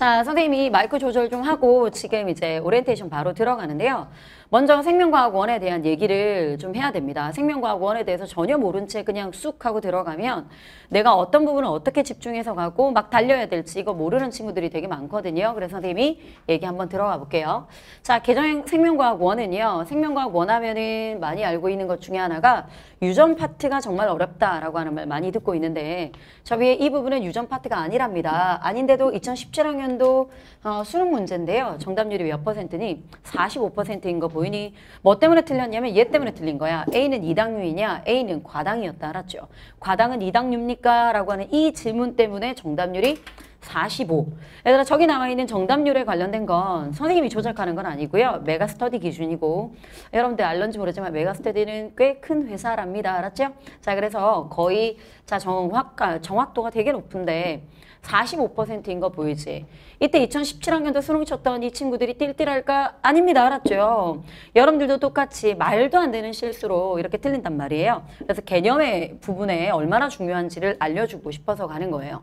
자, 선생님이 마이크 조절 좀 하고 지금 이제 오리엔테이션 바로 들어가는데요. 먼저 생명과학원에 대한 얘기를 좀 해야 됩니다. 생명과학원에 대해서 전혀 모른 채 그냥 쑥 하고 들어가면 내가 어떤 부분을 어떻게 집중해서 가고 막 달려야 될지 이거 모르는 친구들이 되게 많거든요. 그래서 선생님이 얘기 한번 들어가 볼게요. 자, 개정 생명과학원은요. 생명과학원 하면은 많이 알고 있는 것 중에 하나가 유전 파트가 정말 어렵다라고 하는 말 많이 듣고 있는데 저 위에 이 부분은 유전 파트가 아니랍니다. 아닌데도 2017학년 2 0 2년도 어, 수능 문제인데요. 정답률이 몇 퍼센트니? 45%인 거 보이니 뭐 때문에 틀렸냐면 얘 때문에 틀린 거야. A는 이당류이냐? A는 과당이었다 알았죠? 과당은 이당류입니까? 라고 하는 이 질문 때문에 정답률이 45. 얘들아 저기 나와 있는 정답률에 관련된 건 선생님이 조작하는 건 아니고요. 메가스터디 기준이고 여러분들 알런지 모르지만 메가스터디는 꽤 큰 회사랍니다. 알았죠? 자 그래서 거의 자 정확 정확도가 되게 높은데 45%인 거 보이지? 이때 2017학년도 수능 쳤던 이 친구들이 띨띨할까? 아닙니다. 알았죠? 여러분들도 똑같이 말도 안 되는 실수로 이렇게 틀린단 말이에요. 그래서 개념의 부분에 얼마나 중요한지를 알려주고 싶어서 가는 거예요.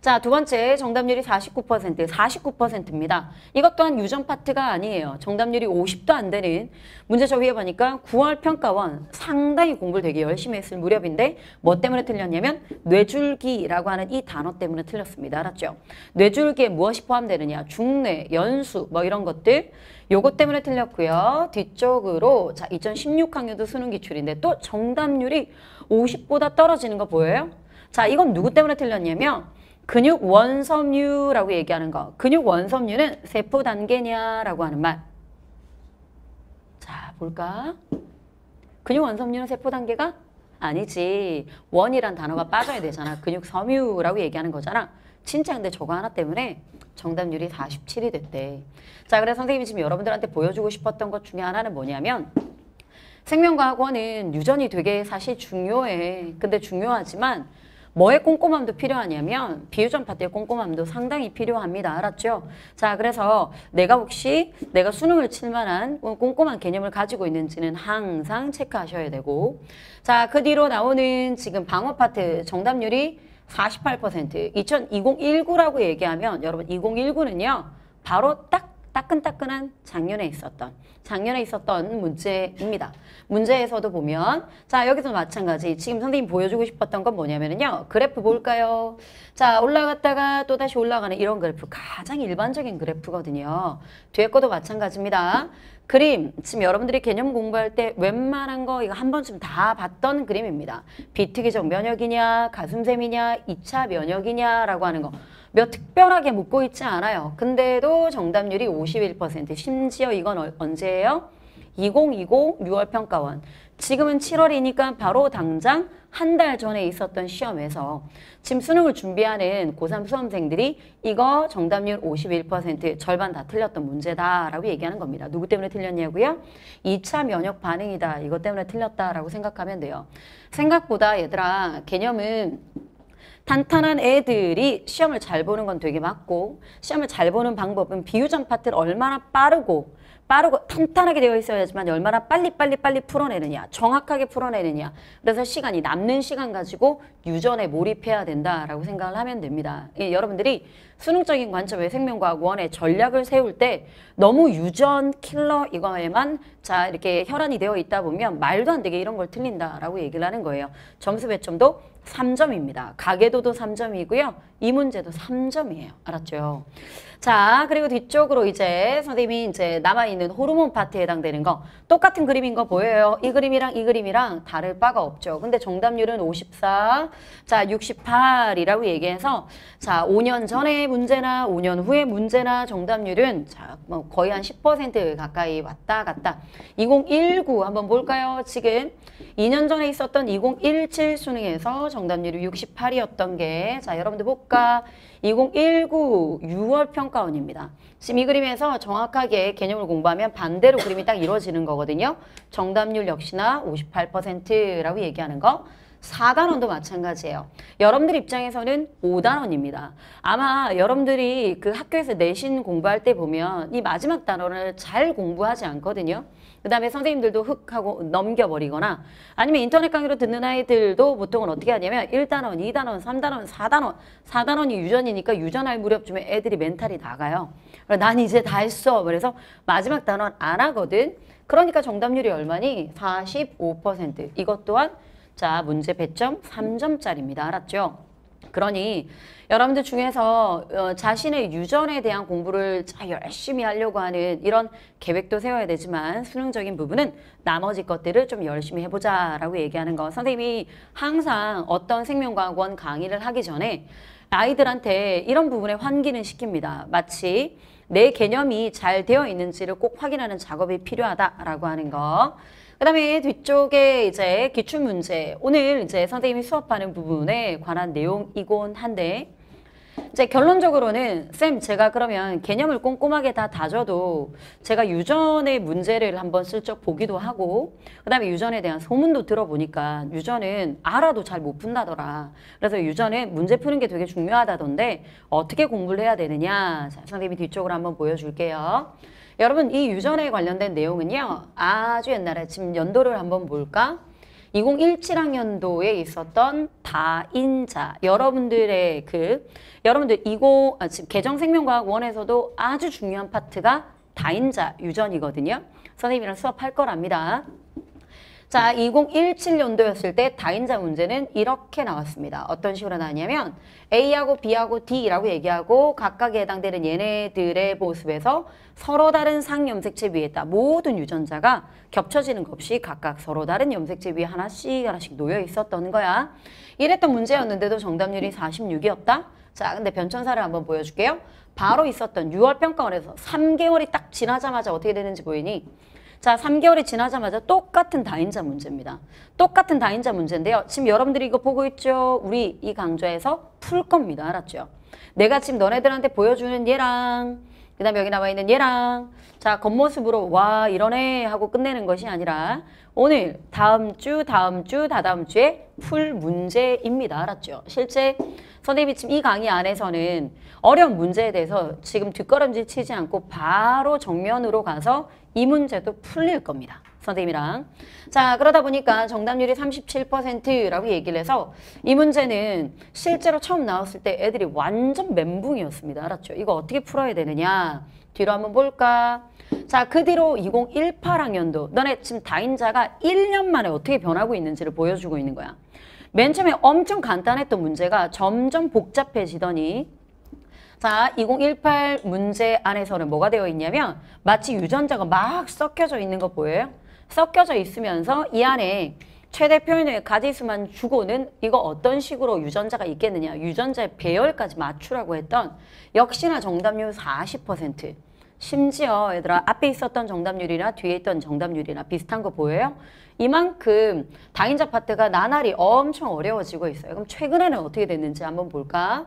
자, 두 번째 정답률이 49%, 49%입니다. 이것 또한 유전 파트가 아니에요. 정답률이 50도 안 되는 문제저 위에 보니까 9월 평가원 상당히 공부를 되게 열심히 했을 무렵인데 뭐 때문에 틀렸냐면 뇌줄기라고 하는 이 단어 때문에 틀렸습니다. 알았죠? 뇌줄기에 무엇이 포함되느냐? 중뇌, 연수 뭐 이런 것들 요것 때문에 틀렸고요. 뒤쪽으로 자 2016학년도 수능 기출인데 또 정답률이 50보다 떨어지는 거 보여요? 자 이건 누구 때문에 틀렸냐면 근육 원섬유라고 얘기하는 거. 근육 원섬유는 세포 단계냐라고 하는 말. 자, 볼까? 근육 원섬유는 세포 단계가 아니지. 원이란 단어가 빠져야 되잖아. 근육 섬유라고 얘기하는 거잖아. 진짜 근데 저거 하나 때문에 정답률이 47이 됐대. 자, 그래서 선생님이 지금 여러분들한테 보여주고 싶었던 것 중에 하나는 뭐냐면 생명과학원은 유전이 되게 사실 중요해. 근데 중요하지만 뭐의 꼼꼼함도 필요하냐면 비유전 파때의 꼼꼼함도 상당히 필요합니다. 알았죠? 자, 그래서 내가 혹시 내가 수능을 칠 만한 꼼꼼한 개념을 가지고 있는지는 항상 체크하셔야 되고 자, 그 뒤로 나오는 지금 방어 파트 정답률이 48% 2019라고 얘기하면 여러분 2019는요. 바로 딱 따끈따끈한 작년에 있었던 작년에 있었던 문제입니다. 문제에서도 보면 자 여기서 마찬가지 지금 선생님 보여주고 싶었던 건 뭐냐면요 그래프 볼까요? 자 올라갔다가 또 다시 올라가는 이런 그래프 가장 일반적인 그래프거든요. 뒤에 것도 마찬가지입니다. 그림 지금 여러분들이 개념 공부할 때 웬만한 거 이거 한 번쯤 다 봤던 그림입니다. 비특이적 면역이냐 가슴샘이냐 이차 면역이냐라고 하는 거 몇 특별하게 묻고 있지 않아요. 근데도 정답률이 51% 심지어 이건 어, 언제예요? 2020 6월 평가원 지금은 7월이니까 바로 당장 한 달 전에 있었던 시험에서 지금 수능을 준비하는 고3 수험생들이 이거 정답률 51% 절반 다 틀렸던 문제다라고 얘기하는 겁니다. 누구 때문에 틀렸냐고요? 2차 면역 반응이다. 이것 때문에 틀렸다라고 생각하면 돼요. 생각보다 얘들아 개념은 탄탄한 애들이 시험을 잘 보는 건 되게 맞고 시험을 잘 보는 방법은 비유전 파트를 얼마나 빠르고 빠르고 탄탄하게 되어 있어야지만 얼마나 빨리 빨리 빨리 풀어내느냐 정확하게 풀어내느냐 그래서 시간이 남는 시간 가지고 유전에 몰입해야 된다라고 생각을 하면 됩니다 예, 여러분들이 수능적인 관점의 생명과학 원의 전략을 세울 때 너무 유전 킬러 이거에만 자 이렇게 혈안이 되어 있다 보면 말도 안 되게 이런 걸 틀린다라고 얘기를 하는 거예요. 점수 배점도 3점입니다. 가계도도 3점이고요. 이 문제도 3점이에요. 알았죠? 자, 그리고 뒤쪽으로 이제 선생님이 이제 남아있는 호르몬 파트에 해당되는 거 똑같은 그림인 거 보여요. 이 그림이랑 이 그림이랑 다를 바가 없죠. 근데 정답률은 54, 자 68이라고 얘기해서 자 5년 전에 문제나 5년 후의 문제나 정답률은 자, 뭐 거의 한 10% 가까이 왔다 갔다. 2019 한번 볼까요? 지금 2년 전에 있었던 2017 수능에서 정답률이 68이었던 게 자, 여러분들 볼까? 2019 6월 평가원입니다. 지금 이 그림에서 정확하게 개념을 공부하면 반대로 그림이 딱 이루어지는 거거든요. 정답률 역시나 58%라고 얘기하는 거. 4단원도 마찬가지예요. 여러분들 입장에서는 5단원입니다. 아마 여러분들이 그 학교에서 내신 공부할 때 보면 이 마지막 단원을잘 공부하지 않거든요. 그 다음에 선생님들도 흑 하고 넘겨버리거나 아니면 인터넷 강의로 듣는 아이들도 보통은 어떻게 하냐면 1단원, 2단원, 3단원, 4단원 4단원이 유전이니까 유전할 무렵쯤에 애들이 멘탈이 나가요. 난 이제 다 했어. 그래서 마지막 단원 안 하거든. 그러니까 정답률이 얼마니? 45% 이것 또한 자, 문제 배점 3점짜리입니다. 알았죠? 그러니 여러분들 중에서 어, 자신의 유전에 대한 공부를 열심히 하려고 하는 이런 계획도 세워야 되지만 수능적인 부분은 나머지 것들을 좀 열심히 해보자 라고 얘기하는 거 선생님이 항상 어떤 생명과학원 강의를 하기 전에 아이들한테 이런 부분에 환기는 시킵니다. 마치 내 개념이 잘 되어 있는지를 꼭 확인하는 작업이 필요하다라고 하는 거. 그다음에 뒤쪽에 이제 기출 문제 오늘 이제 선생님이 수업하는 부분에 관한 내용이곤 한데 이제 결론적으로는 쌤 제가 그러면 개념을 꼼꼼하게 다 다져도 제가 유전의 문제를 한번 슬쩍 보기도 하고 그다음에 유전에 대한 소문도 들어보니까 유전은 알아도 잘 못 푼다더라. 그래서 유전은 문제 푸는 게 되게 중요하다던데 어떻게 공부를 해야 되느냐. 자, 선생님이 뒤쪽으로 한번 보여줄게요. 여러분 이 유전에 관련된 내용은요. 아주 옛날에 지금 연도를 한번 볼까? 2017학년도에 있었던 다인자 여러분들의 그 여러분들 이거 아, 지금 개정생명과학원에서도 아주 중요한 파트가 다인자 유전이거든요. 선생님이랑 수업할 거랍니다. 자, 2017년도였을 때 다인자 문제는 이렇게 나왔습니다. 어떤 식으로 나왔냐면 A하고 B하고 D라고 얘기하고 각각에 해당되는 얘네들의 모습에서 서로 다른 상염색체 위에 있다. 모든 유전자가 겹쳐지는 것 없이 각각 서로 다른 염색체 위에 하나씩 하나씩 놓여 있었던 거야. 이랬던 문제였는데도 정답률이 46이었다. 자, 근데 변천사를 한번 보여줄게요. 바로 있었던 6월 평가원에서 3개월이 딱 지나자마자 어떻게 되는지 보이니 자, 3개월이 지나자마자 똑같은 다인자 문제입니다. 똑같은 다인자 문제인데요. 지금 여러분들이 이거 보고 있죠? 우리 이 강좌에서 풀 겁니다. 알았죠? 내가 지금 너네들한테 보여주는 얘랑 그 다음에 여기 나와 있는 얘랑 자 겉모습으로 와 이러네 하고 끝내는 것이 아니라 오늘 다음 주 다음 주 다다음 주에 풀 문제입니다 알았죠 실제 선생님이 지금 이 강의 안에서는 어려운 문제에 대해서 지금 뒷걸음질 치지 않고 바로 정면으로 가서 이 문제도 풀릴 겁니다. 선생님이랑. 자, 그러다 보니까 정답률이 37%라고 얘기를 해서 이 문제는 실제로 처음 나왔을 때 애들이 완전 멘붕이었습니다. 알았죠? 이거 어떻게 풀어야 되느냐. 뒤로 한번 볼까? 자, 그 뒤로 2018학년도 너네 지금 다인자가 1년 만에 어떻게 변하고 있는지를 보여주고 있는 거야. 맨 처음에 엄청 간단했던 문제가 점점 복잡해지더니 자, 2018 문제 안에서는 뭐가 되어 있냐면 마치 유전자가 막 섞여져 있는 거 보여요? 섞여져 있으면서 이 안에 최대 표현의 가지수만 주고는 이거 어떤 식으로 유전자가 있겠느냐 유전자의 배열까지 맞추라고 했던 역시나 정답률 40% 심지어 얘들아 앞에 있었던 정답률이나 뒤에 있던 정답률이나 비슷한 거 보여요? 이만큼 당인자 파트가 나날이 엄청 어려워지고 있어요. 그럼 최근에는 어떻게 됐는지 한번 볼까?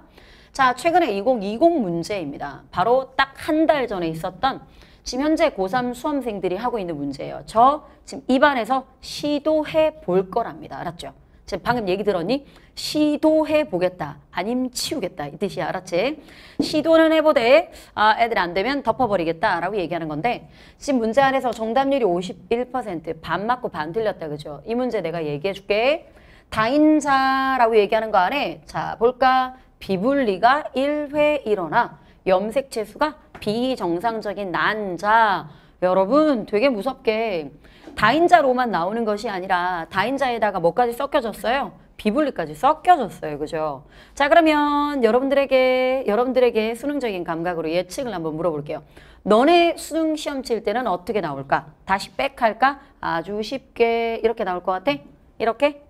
자, 최근에 2020 문제입니다. 바로 딱 한 달 전에 있었던 지금 현재 고3 수험생들이 하고 있는 문제예요. 저 지금 입안에서 시도해 볼 거랍니다. 알았죠? 지금 방금 얘기 들었니? 시도해 보겠다. 아님 치우겠다. 이 뜻이야. 알았지? 시도는 해보되 아, 애들 안 되면 덮어버리겠다. 라고 얘기하는 건데 지금 문제 안에서 정답률이 51%반 맞고 반 틀렸다. 그죠? 이 문제 내가 얘기해 줄게. 당인자라고 얘기하는 거 안에 자 볼까? 비분리가 1회 일어나 염색체수가 비정상적인 난자 여러분 되게 무섭게 다인자로만 나오는 것이 아니라 다인자에다가 뭐까지 섞여졌어요? 비분리까지 섞여졌어요. 그죠? 자 그러면 여러분들에게 여러분들에게 수능적인 감각으로 예측을 한번 물어볼게요. 너네 수능 시험 칠 때는 어떻게 나올까? 다시 백할까? 아주 쉽게 이렇게 나올 것 같아? 이렇게?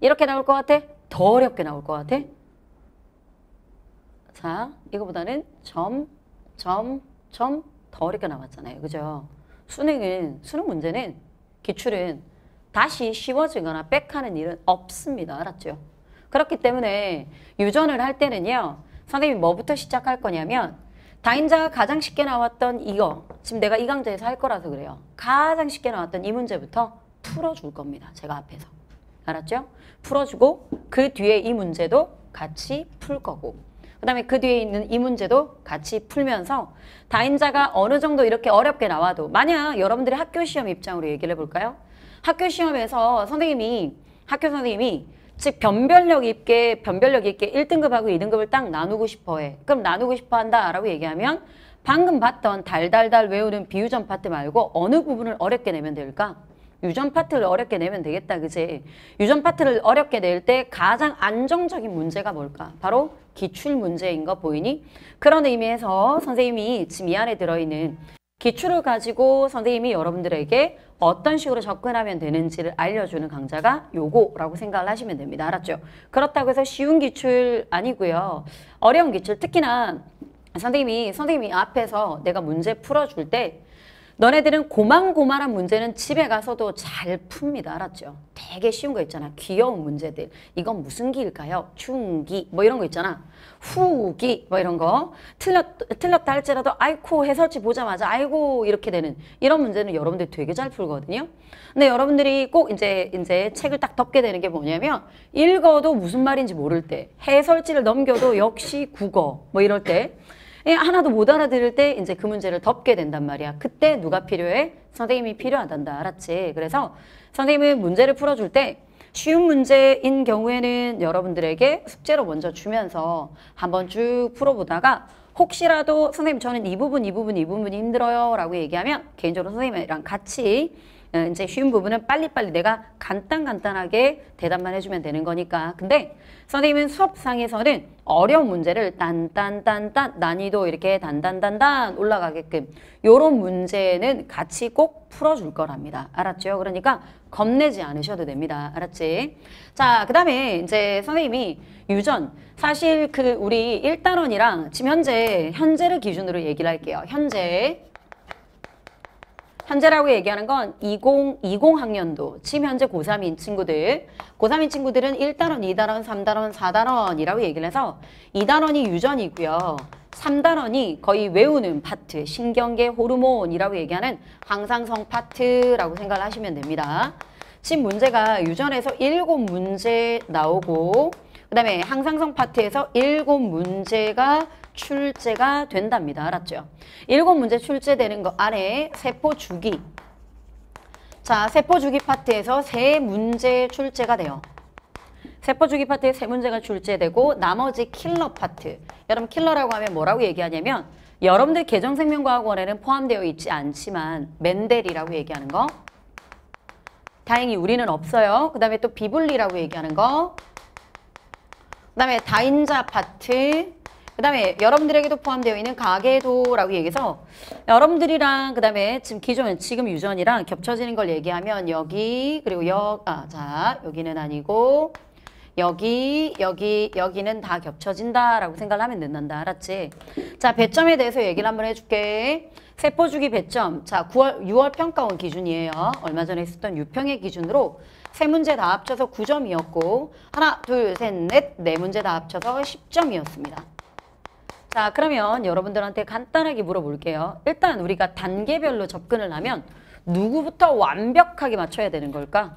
이렇게 나올 것 같아? 더 어렵게 나올 것 같아? 자, 이거보다는 점, 점, 점 더 어렵게 나왔잖아요. 그죠? 수능은 수능 문제는 기출은 다시 쉬워지거나 백하는 일은 없습니다. 알았죠? 그렇기 때문에 유전을 할 때는요. 선생님이 뭐부터 시작할 거냐면 다인자가 가장 쉽게 나왔던 이거 지금 내가 이 강좌에서 할 거라서 그래요. 가장 쉽게 나왔던 이 문제부터 풀어줄 겁니다. 제가 앞에서. 알았죠? 풀어주고 그 뒤에 이 문제도 같이 풀 거고 그 다음에 그 뒤에 있는 이 문제도 같이 풀면서 다인자가 어느 정도 이렇게 어렵게 나와도 만약 여러분들이 학교 시험 입장으로 얘기를 해볼까요? 학교 시험에서 선생님이 학교 선생님이 즉 변별력 있게 변별력 있게 1등급하고 2등급을 딱 나누고 싶어해. 그럼 나누고 싶어한다 라고 얘기하면 방금 봤던 달달달 외우는 비유전 파트 말고 어느 부분을 어렵게 내면 될까? 유전 파트를 어렵게 내면 되겠다 그지? 유전 파트를 어렵게 낼 때 가장 안정적인 문제가 뭘까? 바로 기출 문제인 거 보이니? 그런 의미에서 선생님이 지금 이 안에 들어있는 기출을 가지고 선생님이 여러분들에게 어떤 식으로 접근하면 되는지를 알려주는 강좌가 요거라고 생각을 하시면 됩니다. 알았죠? 그렇다고 해서 쉬운 기출 아니고요. 어려운 기출 특히나 선생님이 선생님이 앞에서 내가 문제 풀어줄 때 너네들은 고만고만한 문제는 집에 가서도 잘 풉니다. 알았죠? 되게 쉬운 거 있잖아. 귀여운 문제들. 이건 무슨 기일까요? 중기. 뭐 이런 거 있잖아. 후기. 뭐 이런 거. 틀렸, 틀렸다 할지라도 아이코 해설지 보자마자 아이고 이렇게 되는 이런 문제는 여러분들 되게 잘 풀거든요. 근데 여러분들이 꼭 이제, 이제 책을 딱 덮게 되는 게 뭐냐면 읽어도 무슨 말인지 모를 때 해설지를 넘겨도 역시 국어 뭐 이럴 때 예, 하나도 못 알아들을 때 이제 그 문제를 덮게 된단 말이야. 그때 누가 필요해? 선생님이 필요하단다. 알았지? 그래서 선생님은 문제를 풀어줄 때 쉬운 문제인 경우에는 여러분들에게 숙제로 먼저 주면서 한번 쭉 풀어보다가 혹시라도 선생님 저는 이 부분 이 부분 이 부분이 힘들어요 라고 얘기하면 개인적으로 선생님이랑 같이 어, 이제 쉬운 부분은 빨리빨리 내가 간단간단하게 대답만 해주면 되는 거니까. 근데 선생님은 수업상에서는 어려운 문제를 단단단단 난이도 이렇게 단단단단 올라가게끔 요런 문제는 같이 꼭 풀어줄 거랍니다. 알았죠? 그러니까 겁내지 않으셔도 됩니다. 알았지? 자, 그 다음에 이제 선생님이 유전. 사실 그 우리 1단원이랑 지금 현재, 현재를 기준으로 얘기를 할게요. 현재. 현재라고 얘기하는 건2020 학년도 지금 현재 고3인 친구들 고3인 친구들은 1단원, 2단원, 3단원, 4단원이라고 얘기를 해서 2단원이 유전이고요. 3단원이 거의 외우는 파트, 신경계 호르몬이라고 얘기하는 항상성 파트라고 생각을 하시면 됩니다. 지금 문제가 유전에서 7문제 나오고 그 다음에 항상성 파트에서 7문제가 출제가 된답니다. 알았죠? 일곱 문제 출제되는 거 아래 세포 주기. 자, 세포 주기 파트에서 세 문제 출제가 돼요. 세포 주기 파트에 세 문제가 출제되고 나머지 킬러 파트. 여러분 킬러라고 하면 뭐라고 얘기하냐면 여러분들 개정생명과학원에는 포함되어 있지 않지만 맨델이라고 얘기하는 거 다행히 우리는 없어요. 그 다음에 또 비블리라고 얘기하는 거. 그 다음에 다인자 파트. 그 다음에 여러분들에게도 포함되어 있는 가계도라고 얘기해서 여러분들이랑 그 다음에 지금 기존 지금 유전이랑 겹쳐지는 걸 얘기하면 여기 그리고 여아자 여기는 아니고 여기 여기 여기는 다 겹쳐진다라고 생각을 하면 된단다 알았지? 자 배점에 대해서 얘기를 한번 해줄게 세포주기 배점 자 9월 6월 평가원 기준이에요 얼마 전에 했었던 유평의 기준으로 세 문제 다 합쳐서 9점이었고 하나 둘 셋 넷 네 문제 다 합쳐서 10점이었습니다 자 그러면 여러분들한테 간단하게 물어볼게요. 일단 우리가 단계별로 접근을 하면 누구부터 완벽하게 맞춰야 되는 걸까?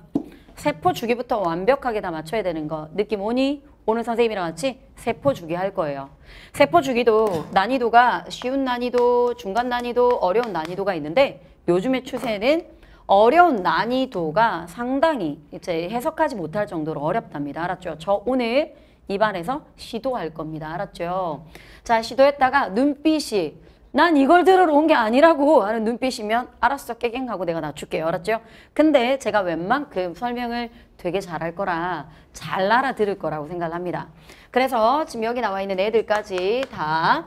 세포 주기부터 완벽하게 다 맞춰야 되는 거 느낌 오니? 오늘 선생님이랑 같이 세포 주기 할 거예요. 세포 주기도 난이도가 쉬운 난이도, 중간 난이도, 어려운 난이도가 있는데 요즘의 추세는 어려운 난이도가 상당히 이제 해석하지 못할 정도로 어렵답니다. 알았죠? 저 오늘 입안에서 시도할 겁니다. 알았죠? 자, 시도했다가 눈빛이 난 이걸 들으러 온 게 아니라고 하는 눈빛이면 알았어 깨갱 하고 내가 낮출게요. 알았죠? 근데 제가 웬만큼 설명을 되게 잘할 거라 잘 알아들을 거라고 생각합니다. 그래서 지금 여기 나와 있는 애들까지 다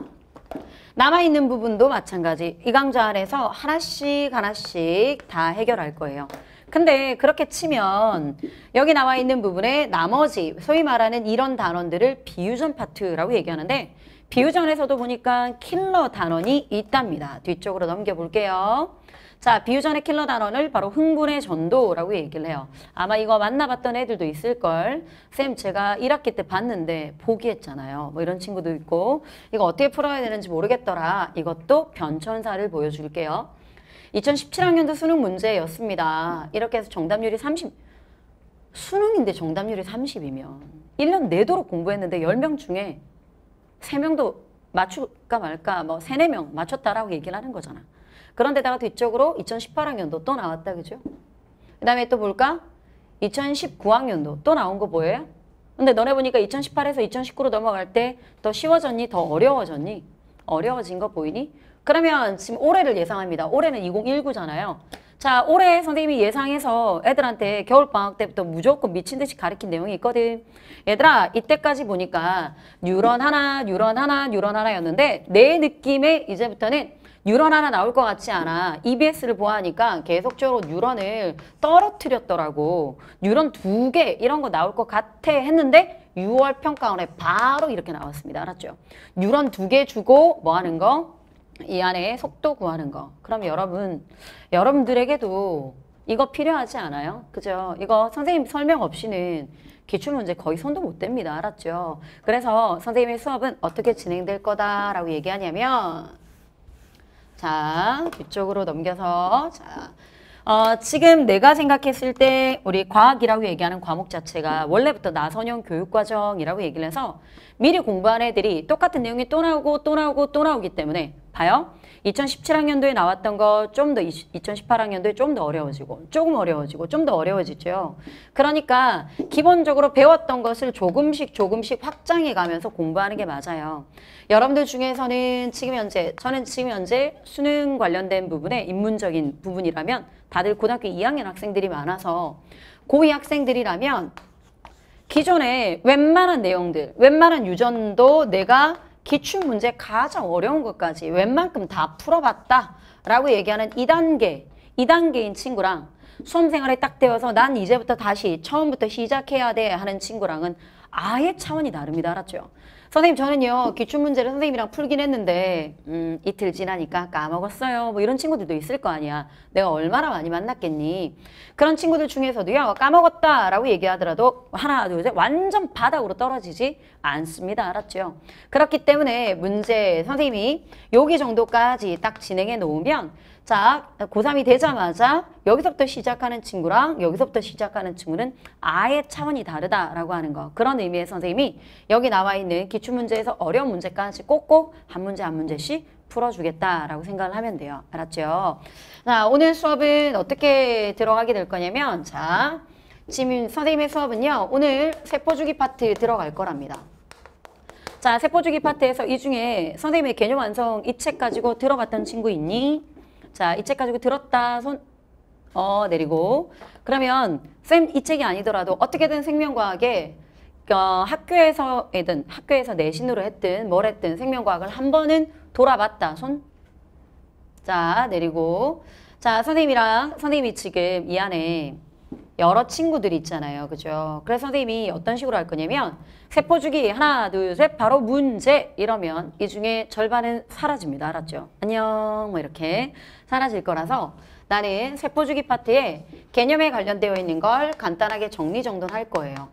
남아있는 부분도 마찬가지 이 강좌 안에서 하나씩 하나씩 다 해결할 거예요. 근데 그렇게 치면 여기 나와 있는 부분에 나머지 소위 말하는 이런 단원들을 비유전 파트라고 얘기하는데 비유전에서도 보니까 킬러 단원이 있답니다. 뒤쪽으로 넘겨볼게요. 자, 비유전의 킬러 단원을 바로 흥분의 전도라고 얘기를 해요. 아마 이거 만나봤던 애들도 있을걸. 쌤, 제가 1학기 때 봤는데 포기했잖아요. 뭐 이런 친구도 있고 이거 어떻게 풀어야 되는지 모르겠더라. 이것도 변천사를 보여줄게요. 2017학년도 수능 문제였습니다. 이렇게 해서 정답률이 30 수능인데 정답률이 30이면 1년 내도록 공부했는데 10명 중에 3명도 맞출까 말까 뭐 3, 4명 맞췄다라고 얘기를 하는 거잖아. 그런데다가 뒤쪽으로 2018학년도 또 나왔다 그죠? 그 다음에 또 볼까? 2019학년도 또 나온 거뭐예요 근데 너네 보니까 2018에서 2019로 넘어갈 때 더 쉬워졌니? 더 어려워졌니? 어려워진 거 보이니? 그러면 지금 올해를 예상합니다. 올해는 2019잖아요. 자, 올해 선생님이 예상해서 애들한테 겨울방학 때부터 무조건 미친 듯이 가르친 내용이 있거든. 얘들아, 이때까지 보니까 뉴런 하나, 뉴런 하나, 뉴런 하나였는데 내 느낌에 이제부터는 뉴런 하나 나올 것 같지 않아. EBS를 보아하니까 계속적으로 뉴런을 떨어뜨렸더라고. 뉴런 두 개 이런 거 나올 것 같아 했는데 6월 평가원에 바로 이렇게 나왔습니다. 알았죠? 뉴런 두 개 주고 뭐 하는 거? 이 안에 속도 구하는 거. 그럼 여러분, 여러분들에게도 이거 필요하지 않아요? 그죠? 이거 선생님 설명 없이는 기출문제 거의 손도 못 댑니다. 알았죠? 그래서 선생님의 수업은 어떻게 진행될 거다라고 얘기하냐면 자, 뒤쪽으로 넘겨서 자, 어, 지금 내가 생각했을 때 우리 과학이라고 얘기하는 과목 자체가 원래부터 나선형 교육과정이라고 얘기를 해서 미리 공부한 애들이 똑같은 내용이 또 나오고 또 나오고 또 나오기 때문에 봐요. 2017학년도에 나왔던 거 좀 더 2018학년도에 좀 더 어려워지고 조금 어려워지고 좀 더 어려워지죠. 그러니까 기본적으로 배웠던 것을 조금씩 조금씩 확장해 가면서 공부하는 게 맞아요. 여러분들 중에서는 지금 현재 저는 지금 현재 수능 관련된 부분에 입문적인 부분이라면 다들 고등학교 2학년 학생들이 많아서 고2 학생들이라면 기존에 웬만한 내용들, 웬만한 유전도 내가 기출 문제 가장 어려운 것까지 웬만큼 다 풀어봤다 라고 얘기하는 2단계 2단계인 친구랑 수험생활에 딱 되어서 난 이제부터 다시 처음부터 시작해야 돼 하는 친구랑은 아예 차원이 다릅니다. 알았죠? 선생님 저는요 기출 문제를 선생님이랑 풀긴 했는데 음, 이틀 지나니까 까먹었어요 뭐 이런 친구들도 있을 거 아니야 내가 얼마나 많이 만났겠니 그런 친구들 중에서도요 까먹었다 라고 얘기하더라도 하나 둘셋 완전 바닥으로 떨어지지 않습니다 알았죠 그렇기 때문에 문제 선생님이 여기 정도까지 딱 진행해 놓으면 자, 고3이 되자마자 여기서부터 시작하는 친구랑 여기서부터 시작하는 친구는 아예 차원이 다르다라고 하는 거. 그런 의미에서 선생님이 여기 나와 있는 기출문제에서 어려운 문제까지 꼭꼭 한 문제 한 문제씩 풀어주겠다라고 생각을 하면 돼요. 알았죠? 자, 오늘 수업은 어떻게 들어가게 될 거냐면 자, 지금 선생님의 수업은요. 오늘 세포주기 파트 들어갈 거랍니다. 자, 세포주기 파트에서 이 중에 선생님의 개념 완성 이 책 가지고 들어봤던 친구 있니? 자, 이 책 가지고 들었다. 손 어, 내리고. 그러면 쌤 이 책이 아니더라도 어떻게든 생명과학에 어, 학교에서든 학교에서 내신으로 했든 뭘 했든 생명과학을 한 번은 돌아봤다. 손. 자, 내리고. 자, 선생님이랑 선생님이 지금 이 안에 여러 친구들이 있잖아요. 그죠? 그래서 선생님이 어떤 식으로 할 거냐면 세포주기 하나 둘 셋 바로 문제 이러면 이 중에 절반은 사라집니다. 알았죠? 안녕 뭐 이렇게 사라질 거라서 나는 세포주기 파트에 개념에 관련되어 있는 걸 간단하게 정리정돈할 거예요.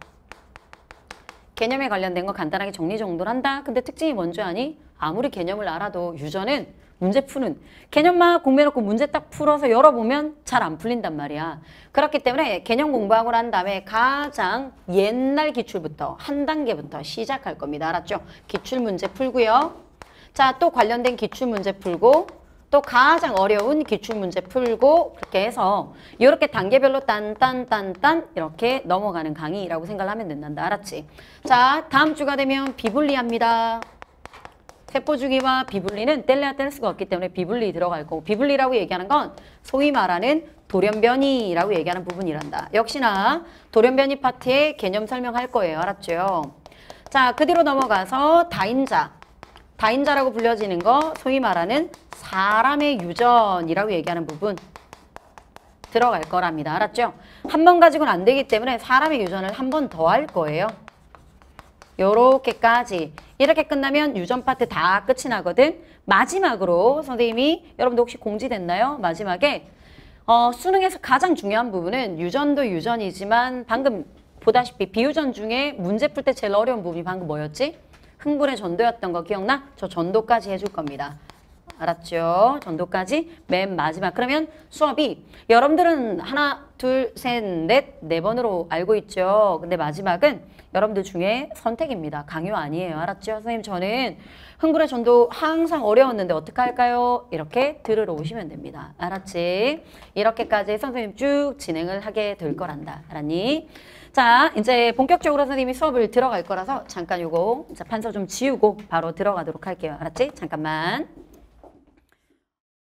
개념에 관련된 거 간단하게 정리정돈한다. 근데 특징이 뭔지 아니? 아무리 개념을 알아도 유저는 문제 푸는 개념만 공부해놓고 문제 딱 풀어서 열어보면 잘 안 풀린단 말이야. 그렇기 때문에 개념 공부하고 난 다음에 가장 옛날 기출부터 한 단계부터 시작할 겁니다. 알았죠? 기출 문제 풀고요. 자, 또 관련된 기출 문제 풀고 또 가장 어려운 기출 문제 풀고 그렇게 해서 이렇게 단계별로 딴딴딴딴 이렇게 넘어가는 강의라고 생각 하면 된단다. 알았지? 자, 다음 주가 되면 비분리합니다. 세포주기와 비블리는 뗄래야 뗄 수가 없기 때문에 비블리 들어갈 거고 비블리라고 얘기하는 건 소위 말하는 돌연변이라고 얘기하는 부분이란다. 역시나 돌연변이 파트의 개념 설명할 거예요. 알았죠? 자, 그 뒤로 넘어가서 다인자. 다인자라고 불려지는 거 소위 말하는 사람의 유전이라고 얘기하는 부분 들어갈 거랍니다. 알았죠? 한 번 가지고는 안 되기 때문에 사람의 유전을 한 번 더 할 거예요. 요렇게까지 이렇게 끝나면 유전 파트 다 끝이 나거든 마지막으로 선생님이 여러분들 혹시 공지됐나요? 마지막에 어, 수능에서 가장 중요한 부분은 유전도 유전이지만 방금 보다시피 비유전 중에 문제 풀 때 제일 어려운 부분이 방금 뭐였지? 흥분의 전도였던 거 기억나? 저 전도까지 해줄 겁니다. 알았죠? 전도까지 맨 마지막. 그러면 수업이 여러분들은 하나, 둘, 셋, 넷, 네 번으로 알고 있죠. 근데 마지막은 여러분들 중에 선택입니다. 강요 아니에요. 알았죠? 선생님 저는 흥불의 전도 항상 어려웠는데 어떻게 할까요? 이렇게 들으러 오시면 됩니다. 알았지? 이렇게까지 선생님 쭉 진행을 하게 될 거란다. 알았니? 자 이제 본격적으로 선생님이 수업을 들어갈 거라서 잠깐 요거 판서 좀 지우고 바로 들어가도록 할게요. 알았지? 잠깐만.